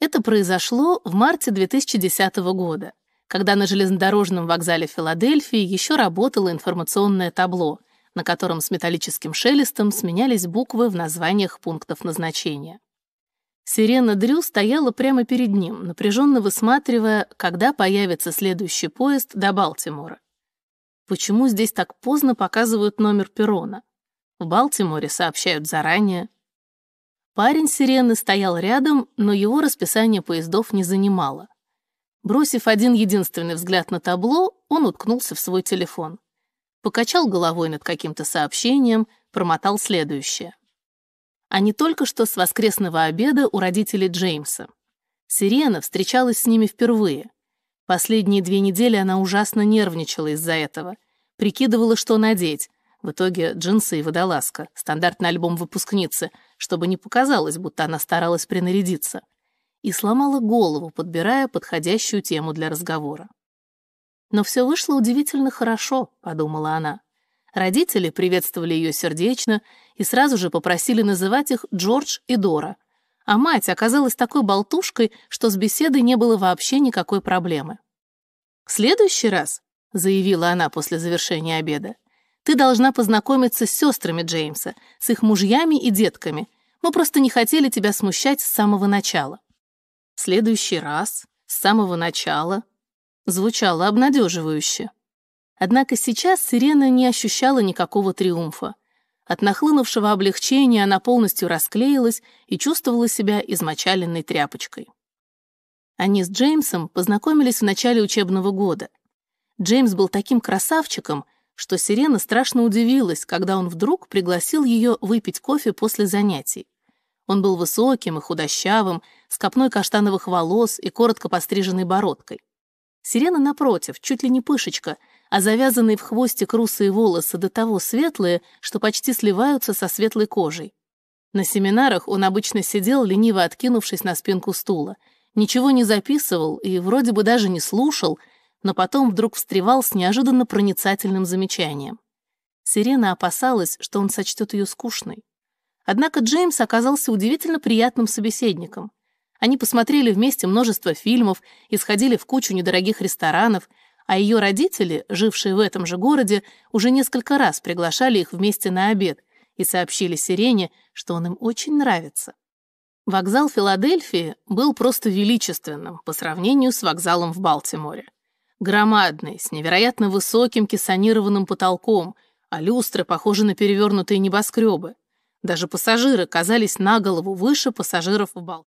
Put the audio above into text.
Это произошло в марте 2010 года, когда на железнодорожном вокзале Филадельфии еще работало информационное табло, на котором с металлическим шелестом сменялись буквы в названиях пунктов назначения. Сирена Дрю стояла прямо перед ним, напряженно высматривая, когда появится следующий поезд до Балтимора. Почему здесь так поздно показывают номер перрона? В Балтиморе сообщают заранее. Парень сирены стоял рядом, но его расписание поездов не занимало. Бросив один единственный взгляд на табло, он уткнулся в свой телефон. Покачал головой над каким-то сообщением, промотал следующее. Они только что с воскресного обеда у родителей Джеймса. Сирена встречалась с ними впервые. Последние две недели она ужасно нервничала из-за этого. Прикидывала, что надеть, в итоге джинсы и водолазка, стандартный альбом выпускницы, чтобы не показалось, будто она старалась принарядиться. И сломала голову, подбирая подходящую тему для разговора. «Но все вышло удивительно хорошо», — подумала она. Родители приветствовали ее сердечно и сразу же попросили называть их Джордж и Дора. А мать оказалась такой болтушкой, что с беседой не было вообще никакой проблемы. «В следующий раз», — заявила она после завершения обеда, ты должна познакомиться с сестрами Джеймса, с их мужьями и детками. Мы просто не хотели тебя смущать с самого начала». В следующий раз, с самого начала, звучало обнадеживающе. Однако сейчас Сирена не ощущала никакого триумфа. От нахлынувшего облегчения она полностью расклеилась и чувствовала себя измочаленной тряпочкой. Они с Джеймсом познакомились в начале учебного года. Джеймс был таким красавчиком — что Сирена страшно удивилась, когда он вдруг пригласил ее выпить кофе после занятий. Он был высоким и худощавым, с копной каштановых волос и коротко постриженной бородкой. Сирена, напротив, чуть ли не пышечка, а завязанные в хвостик русые волосы до того светлые, что почти сливаются со светлой кожей. На семинарах он обычно сидел, лениво откинувшись на спинку стула, ничего не записывал и вроде бы даже не слушал — но потом вдруг встревал с неожиданно проницательным замечанием. Сирена опасалась, что он сочтет ее скучной. Однако Джеймс оказался удивительно приятным собеседником. Они посмотрели вместе множество фильмов и сходили в кучу недорогих ресторанов, а ее родители, жившие в этом же городе, уже несколько раз приглашали их вместе на обед и сообщили Сирене, что он им очень нравится. Вокзал Филадельфии был просто величественным по сравнению с вокзалом в Балтиморе. Громадный, с невероятно высоким кессонированным потолком, а люстры похожи на перевернутые небоскребы. Даже пассажиры казались на голову выше пассажиров в Балтии.